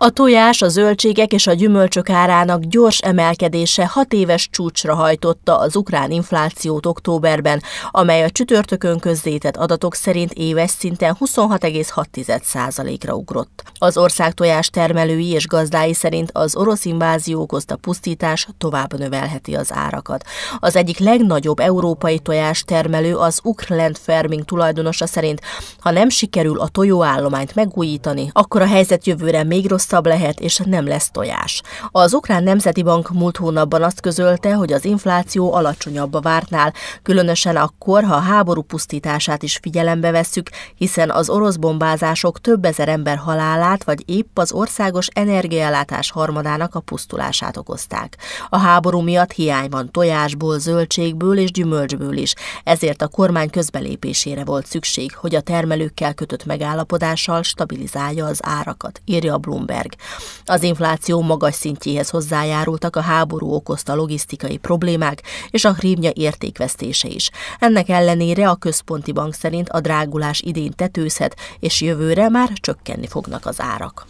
A tojás, a zöldségek és a gyümölcsök árának gyors emelkedése hat éves csúcsra hajtotta az ukrán inflációt októberben, amely a csütörtökön közzétett adatok szerint éves szinten 26,6%-ra ugrott. Az ország tojás termelői és gazdái szerint az orosz invázió okozta pusztítás tovább növelheti az árakat. Az egyik legnagyobb európai tojás termelő az Ukrland Farming tulajdonosa szerint, ha nem sikerül a tojóállományt megújítani, akkor a helyzet jövőre még rossz rosszabb lehet, és nem lesz tojás. Az Ukrán Nemzeti Bank múlt hónapban azt közölte, hogy az infláció alacsonyabb a vártnál, különösen akkor, ha a háború pusztítását is figyelembe vesszük, hiszen az orosz bombázások több ezer ember halálát, vagy épp az országos energiállátás harmadának a pusztulását okozták. A háború miatt hiány van tojásból, zöldségből és gyümölcsből is, ezért a kormány közbelépésére volt szükség, hogy a termelőkkel kötött megállapodással stabilizálja az árakat, írja a Bloomberg. Bloomberg. Az infláció magas szintjéhez hozzájárultak a háború okozta logisztikai problémák és a hrívnya értékvesztése is. Ennek ellenére a központi bank szerint a drágulás idén tetőzhet, és jövőre már csökkenni fognak az árak.